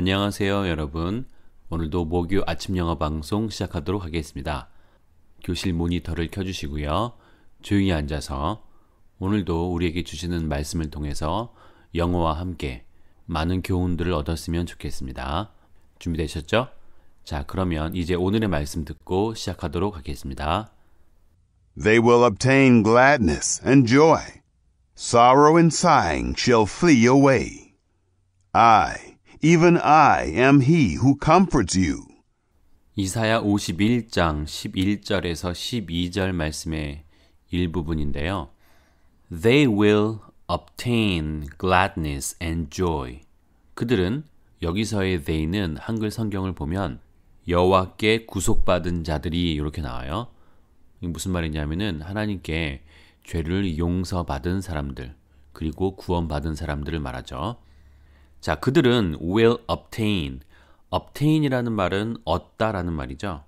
안녕하세요, 여러분. 오늘도 목요 아침 영어 방송 시작하도록 하겠습니다. 교실 모니터를 켜주시고요. 조용히 앉아서 오늘도 우리에게 주시는 말씀을 통해서 영어와 함께 많은 교훈들을 얻었으면 좋겠습니다. 준비되셨죠? 자, 그러면 이제 오늘의 말씀 듣고 시작하도록 하겠습니다. They will obtain gladness and joy. Sorrow and sighing shall flee away. I Even I am he who comforts you. 이사야 51장 11절에서 12절 말씀의 일부분인데요. They will obtain gladness and joy. 그들은 여기서의 they는 한글 성경을 보면 여호와께 구속받은 자들이 이렇게 나와요. 이게 무슨 말이냐면은 하나님께 죄를 용서받은 사람들 그리고 구원받은 사람들을 말하죠. 자, 그들은 will obtain. obtain이라는 말은 얻다라는 말이죠.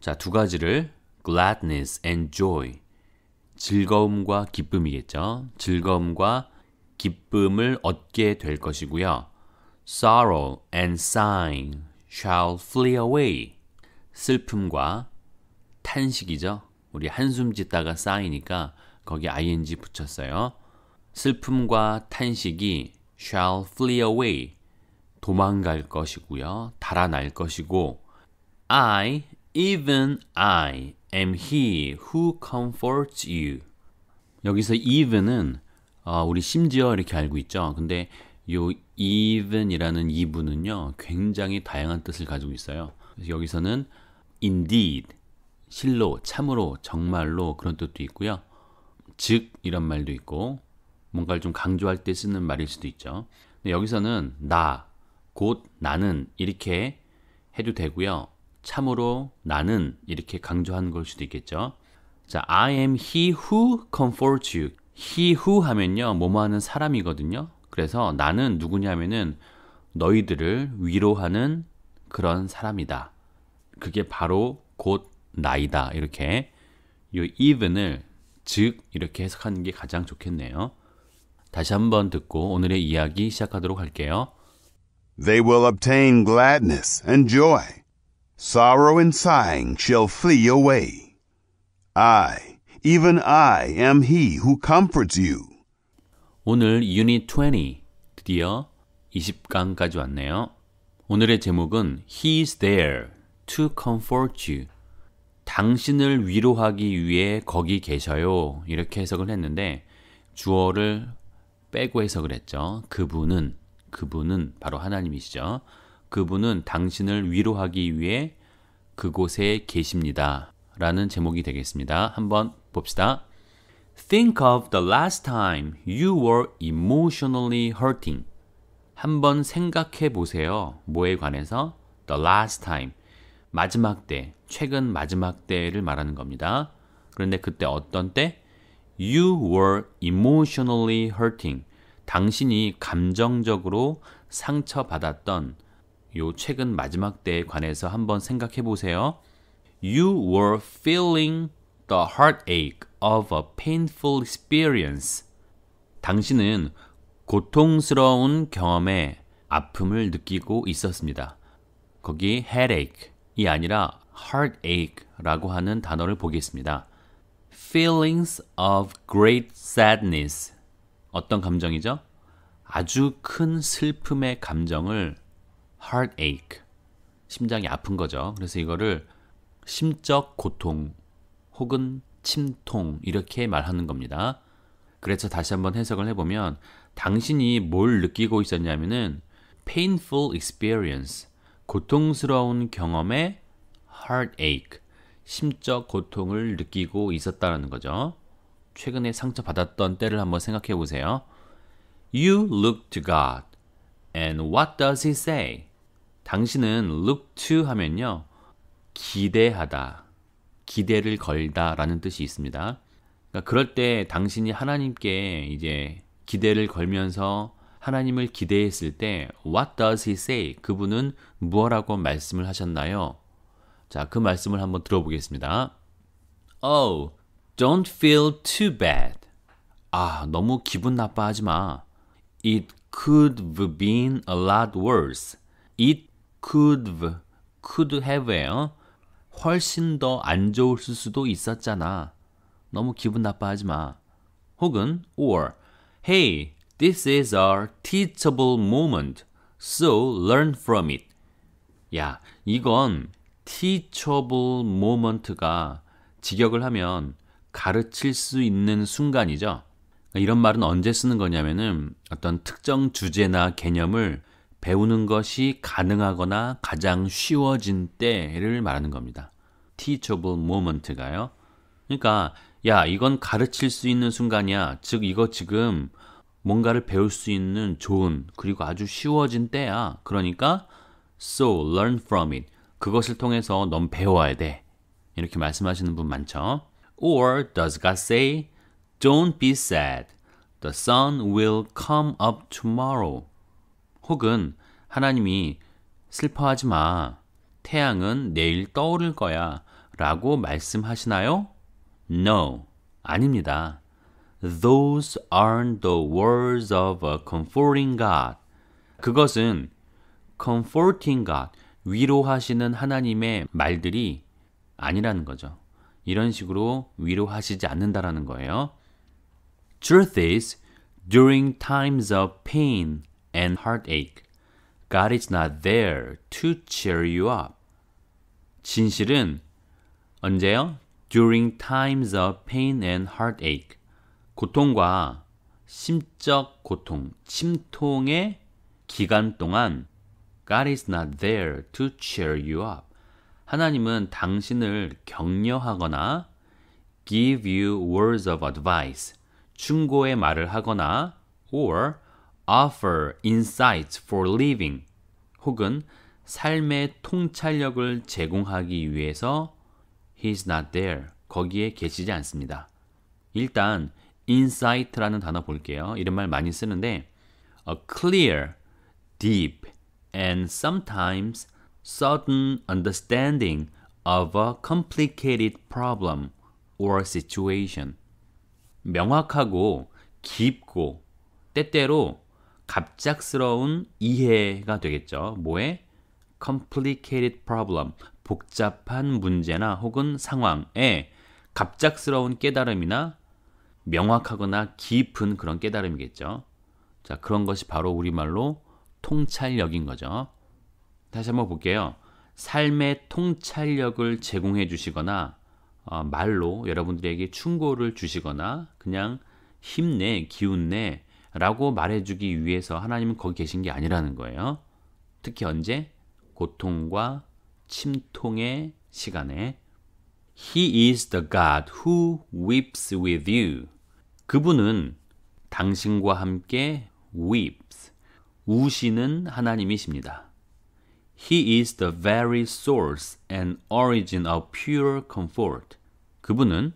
자, 두 가지를 gladness and joy. 즐거움과 기쁨이겠죠. 즐거움과 기쁨을 얻게 될 것이고요. sorrow and sighing shall flee away. 슬픔과 탄식이죠. 우리 한숨 짓다가 쌓이니까 거기 ing 붙였어요. 슬픔과 탄식이 shall flee away 도망갈 것이고요. 달아날 것이고 I even I am he who comforts you 여기서 even은 어, 우리 심지어 이렇게 알고 있죠. 근데 요 even이라는 이분은요 굉장히 다양한 뜻을 가지고 있어요. 여기서는 indeed 실로 참으로 정말로 그런 뜻도 있고요. 즉 이런 말도 있고 뭔가를 좀 강조할 때 쓰는 말일 수도 있죠. 근데 여기서는 나, 곧 나는 이렇게 해도 되고요. 참으로 나는 이렇게 강조하는 걸 수도 있겠죠. 자, I am he who comforts you. he who 하면요, 뭐뭐 하는 사람이거든요. 그래서 나는 누구냐면은 너희들을 위로하는 그런 사람이다. 그게 바로 곧 나이다. 이렇게 이 even을 즉 이렇게 해석하는 게 가장 좋겠네요. 다시 한번 듣고 오늘의 이야기 시작하도록 할게요. They will obtain gladness and joy. Sorrow and sighing shall flee away. I, even I, am he who comforts you. 오늘 유닛 20, 드디어 20강까지 왔네요. 오늘의 제목은 He is there to comfort you. 당신을 위로하기 위해 거기 계셔요. 이렇게 해석을 했는데 주어를 빼고 해석을 했죠. 그분은 그분은 바로 하나님이시죠. 그분은 당신을 위로하기 위해 그곳에 계십니다. 라는 제목이 되겠습니다. 한번 봅시다. Think of the last time you were emotionally hurting. 한번 생각해 보세요. 뭐에 관해서? The last time. 마지막 때, 최근 마지막 때를 말하는 겁니다. 그런데 그때 어떤 때? You were emotionally hurting. 당신이 감정적으로 상처받았던 요 최근 마지막 때에 관해서 한번 생각해 보세요. You were feeling the heartache of a painful experience. 당신은 고통스러운 경험에 아픔을 느끼고 있었습니다. 거기 headache이 아니라 heartache라고 하는 단어를 보겠습니다. feelings of great sadness. 어떤 감정이죠? 아주 큰 슬픔의 감정을 heartache. 심장이 아픈 거죠. 그래서 이거를 심적 고통 혹은 침통 이렇게 말하는 겁니다. 그래서 다시 한번 해석을 해보면 당신이 뭘 느끼고 있었냐면은 painful experience 고통스러운 경험의 heartache 심적 고통을 느끼고 있었다는 거죠. 최근에 상처받았던 때를 한번 생각해 보세요. You look to God. And what does he say? 당신은 look to 하면요. 기대하다, 기대를 걸다 라는 뜻이 있습니다. 그러니까 그럴 때 당신이 하나님께 이제 기대를 걸면서 하나님을 기대했을 때 what does he say? 그분은 무엇라고 말씀을 하셨나요? 자, 그 말씀을 한번 들어보겠습니다. Oh, don't feel too bad. 아, 너무 기분 나빠하지 마. It could have been a lot worse. It could have, could have요. 훨씬 더 안 좋았을 수도 있었잖아. 너무 기분 나빠하지 마. 혹은 or Hey, this is our teachable moment. So learn from it. 야, 이건 teachable moment가 직역을 하면 가르칠 수 있는 순간이죠. 그러니까 이런 말은 언제 쓰는 거냐면은 어떤 특정 주제나 개념을 배우는 것이 가능하거나 가장 쉬워진 때를 말하는 겁니다. teachable moment가요. 그러니까 야, 이건 가르칠 수 있는 순간이야. 즉 이거 지금 뭔가를 배울 수 있는 좋은 그리고 아주 쉬워진 때야. 그러니까 so learn from it. 그것을 통해서 넌 배워야 돼. 이렇게 말씀하시는 분 많죠. Or does God say, Don't be sad. The sun will come up tomorrow. 혹은 하나님이 슬퍼하지 마. 태양은 내일 떠오를 거야. 라고 말씀하시나요? No. 아닙니다. Those aren't the words of a comforting God. 그것은 comforting God. 위로하시는 하나님의 말들이 아니라는 거죠. 이런 식으로 위로하시지 않는다라는 거예요. Truth is, during times of pain and heartache, God is not there to cheer you up. 진실은 언제요? During times of pain and heartache. 고통과 심적 고통, 침통의 기간 동안 God is not there to cheer you up. 하나님은 당신을 격려하거나 give you words of advice, 충고의 말을 하거나 or offer insights for living 혹은 삶의 통찰력을 제공하기 위해서 he's not there. 거기에 계시지 않습니다. 일단 insight라는 단어 볼게요. 이런 말 많이 쓰는데 a clear, deep and sometimes sudden understanding of a complicated problem or situation. 명확하고 깊고 때때로 갑작스러운 이해가 되겠죠. 뭐에? complicated problem, 복잡한 문제나 혹은 상황에 갑작스러운 깨달음이나 명확하거나 깊은 그런 깨달음이겠죠. 자, 그런 것이 바로 우리말로 통찰력인 거죠. 다시 한번 볼게요. 삶의 통찰력을 제공해 주시거나 어, 말로 여러분들에게 충고를 주시거나 그냥 힘내, 기운내 라고 말해주기 위해서 하나님은 거기 계신 게 아니라는 거예요. 특히 언제? 고통과 침통의 시간에 He is the God who weeps with you. 그분은 당신과 함께 weeps, 우시는 하나님이십니다. He is the very source and origin of pure comfort. 그분은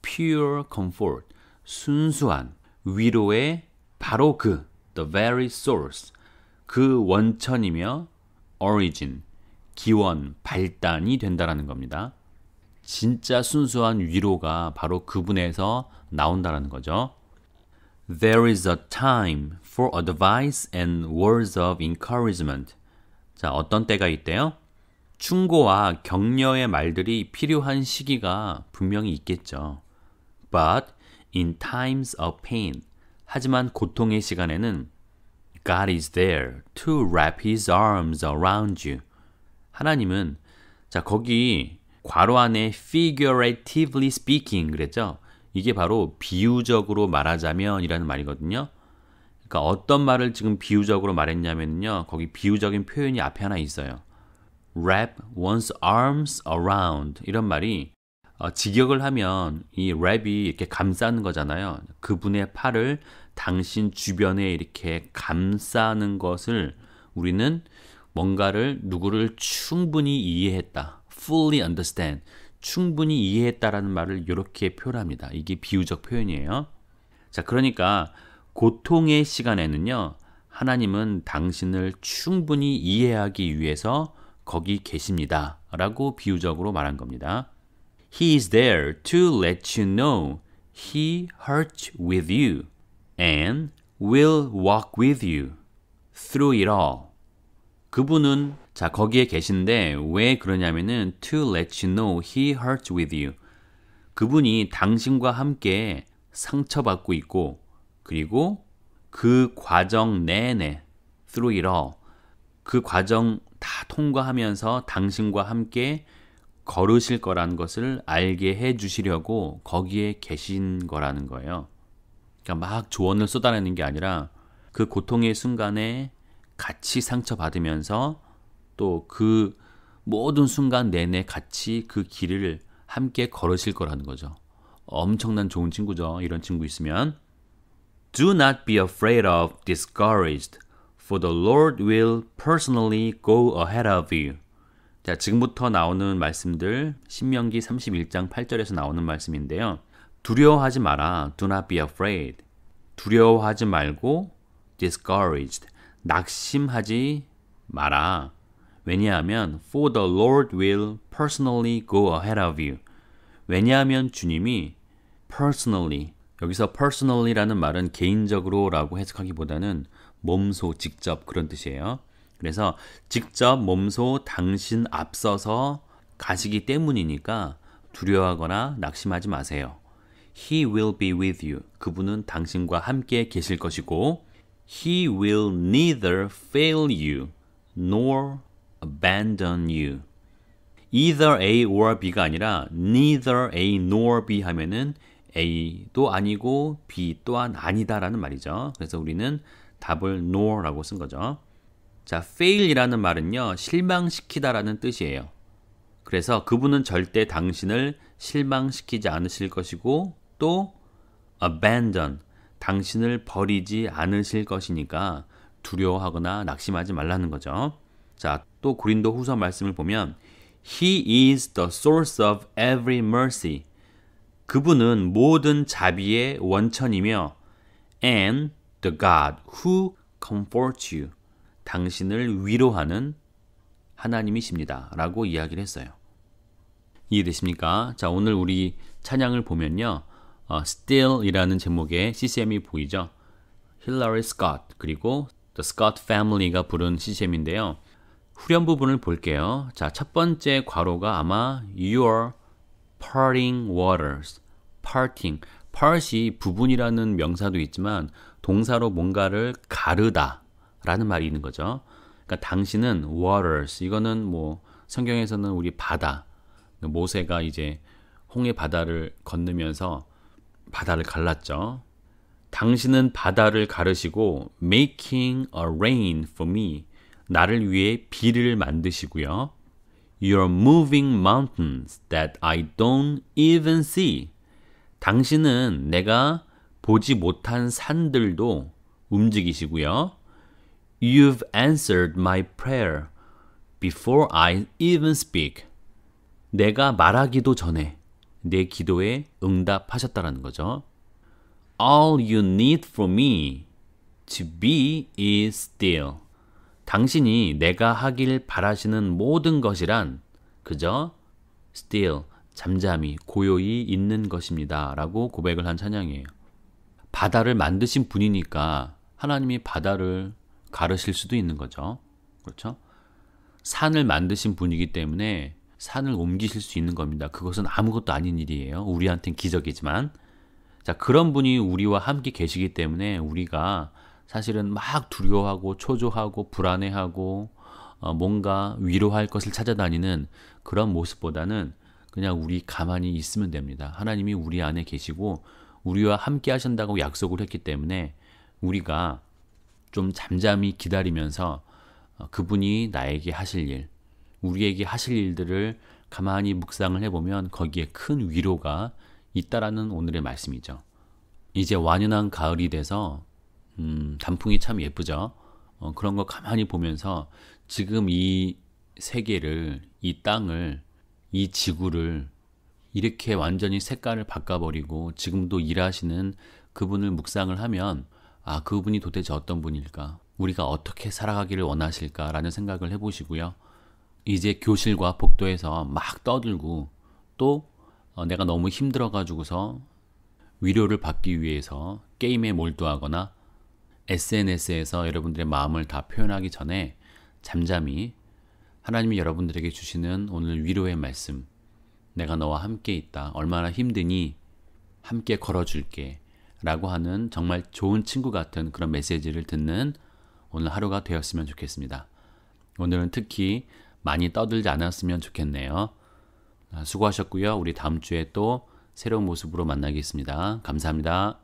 pure comfort, 순수한 위로의 바로 그 the very source, 그 원천이며 origin, 기원, 발단이 된다라는 겁니다. 진짜 순수한 위로가 바로 그분에서 나온다라는 거죠. There is a time for advice and words of encouragement. 자, 어떤 때가 있대요? 충고와 격려의 말들이 필요한 시기가 분명히 있겠죠. But in times of pain. 하지만 고통의 시간에는 God is there to wrap his arms around you. 하나님은 자, 거기 괄호 안에 figuratively speaking 그랬죠? 이게 바로 비유적으로 말하자면이라는 말이거든요. 그러니까 어떤 말을 지금 비유적으로 말했냐면요. 거기 비유적인 표현이 앞에 하나 있어요. wrap one's arms around 이런 말이 어, 직역을 하면 이 w r a p 이 이렇게 감싸는 거잖아요. 그분의 팔을 당신 주변에 이렇게 감싸는 것을 우리는 뭔가를 누구를 충분히 이해했다. fully understand. 충분히 이해했다라는 말을 이렇게 표현합니다. 이게 비유적 표현이에요. 자, 그러니까 고통의 시간에는요. 하나님은 당신을 충분히 이해하기 위해서 거기 계십니다. 라고 비유적으로 말한 겁니다. He is there to let you know he hurts with you and will walk with you through it all. 그분은 자 거기에 계신데 왜 그러냐면은 to let you know he hurts with you 그분이 당신과 함께 상처받고 있고 그리고 그 과정 내내 through it all 그 과정 다 통과하면서 당신과 함께 걸으실 거라는 것을 알게 해 주시려고 거기에 계신 거라는 거예요. 그러니까 막 조언을 쏟아내는 게 아니라 그 고통의 순간에 같이 상처받으면서 또 그 모든 순간 내내 같이 그 길을 함께 걸으실 거라는 거죠. 엄청난 좋은 친구죠. 이런 친구 있으면. Do not be afraid of discouraged, for the Lord will personally go ahead of you. 자, 지금부터 나오는 말씀들 신명기 31장 8절에서 나오는 말씀인데요. 두려워하지 마라. Do not be afraid. 두려워하지 말고 discouraged. 낙심하지 마라. 왜냐하면 for the Lord will personally go ahead of you. 왜냐하면 주님이 personally 여기서 personally라는 말은 개인적으로라고 해석하기보다는 몸소 직접 그런 뜻이에요. 그래서 직접 몸소 당신 앞서서 가시기 때문이니까 두려워하거나 낙심하지 마세요. He will be with you. 그분은 당신과 함께 계실 것이고 He will neither fail you nor abandon you. either A or B가 아니라 neither A nor B 하면은 A도 아니고 B 또한 아니다라는 말이죠. 그래서 우리는 답을 nor라고 쓴 거죠. 자, fail이라는 말은요, 실망시키다라는 뜻이에요. 그래서 그분은 절대 당신을 실망시키지 않으실 것이고, 또 abandon, 당신을 버리지 않으실 것이니까 두려워하거나 낙심하지 말라는 거죠. 자, 또 고린도 후서 말씀을 보면 He is the source of every mercy. 그분은 모든 자비의 원천이며 and the God who comforts you. 당신을 위로하는 하나님이십니다. 라고 이야기를 했어요. 이해되십니까? 자, 오늘 우리 찬양을 보면요. 어, Still이라는 제목의 CCM이 보이죠. Hillary Scott 그리고 The Scott Family가 부른 CCM인데요. 후렴 부분을 볼게요. 자, 첫 번째 괄호가 아마 Your parting waters, parting, part이 부분이라는 명사도 있지만 동사로 뭔가를 가르다라는 말이 있는 거죠. 그러니까 당신은 waters 이거는 뭐 성경에서는 우리 바다 모세가 이제 홍해 바다를 건너면서 바다를 갈랐죠. 당신은 바다를 가르시고 making a rain for me 나를 위해 비를 만드시고요. You're moving mountains that I don't even see. 당신은 내가 보지 못한 산들도 움직이시고요. You've answered my prayer before I even speak. 내가 말하기도 전에 내 기도에 응답하셨다라는 거죠. All you need f o m me to be is still. 당신이 내가 하길 바라시는 모든 것이란 그저 still 잠잠히 고요히 있는 것입니다라고 고백을 한 찬양이에요. 바다를 만드신 분이니까 하나님이 바다를 가르실 수도 있는 거죠. 그렇죠? 산을 만드신 분이기 때문에 산을 옮기실 수 있는 겁니다. 그것은 아무것도 아닌 일이에요. 우리한테는 기적이지만. 자, 그런 분이 우리와 함께 계시기 때문에 우리가 사실은 막 두려워하고 초조하고 불안해하고 어, 뭔가 위로할 것을 찾아다니는 그런 모습보다는 그냥 우리 가만히 있으면 됩니다. 하나님이 우리 안에 계시고 우리와 함께 하신다고 약속을 했기 때문에 우리가 좀 잠잠히 기다리면서 어, 그분이 나에게 하실 일, 우리에게 하실 일들을 가만히 묵상을 해보면 거기에 큰 위로가 있다라는 오늘의 말씀이죠. 이제 완연한 가을이 돼서 음, 단풍이 참 예쁘죠. 어, 그런 거 가만히 보면서 지금 이 세계를, 이 땅을, 이 지구를 이렇게 완전히 색깔을 바꿔버리고 지금도 일하시는 그분을 묵상을 하면 아, 그분이 도대체 어떤 분일까? 우리가 어떻게 살아가기를 원하실까라는 생각을 해보시고요. 이제 교실과 복도에서 막 떠들고 또 어, 내가 너무 힘들어 가지고서 위로를 받기 위해서 게임에 몰두하거나 SNS에서 여러분들의 마음을 다 표현하기 전에 잠잠히 하나님이 여러분들에게 주시는 오늘 위로의 말씀 내가 너와 함께 있다. 얼마나 힘드니 함께 걸어줄게. 라고 하는 정말 좋은 친구 같은 그런 메시지를 듣는 오늘 하루가 되었으면 좋겠습니다. 오늘은 특히 많이 떠들지 않았으면 좋겠네요. 아, 수고하셨고요. 우리 다음 주에 또 새로운 모습으로 만나겠습니다. 감사합니다.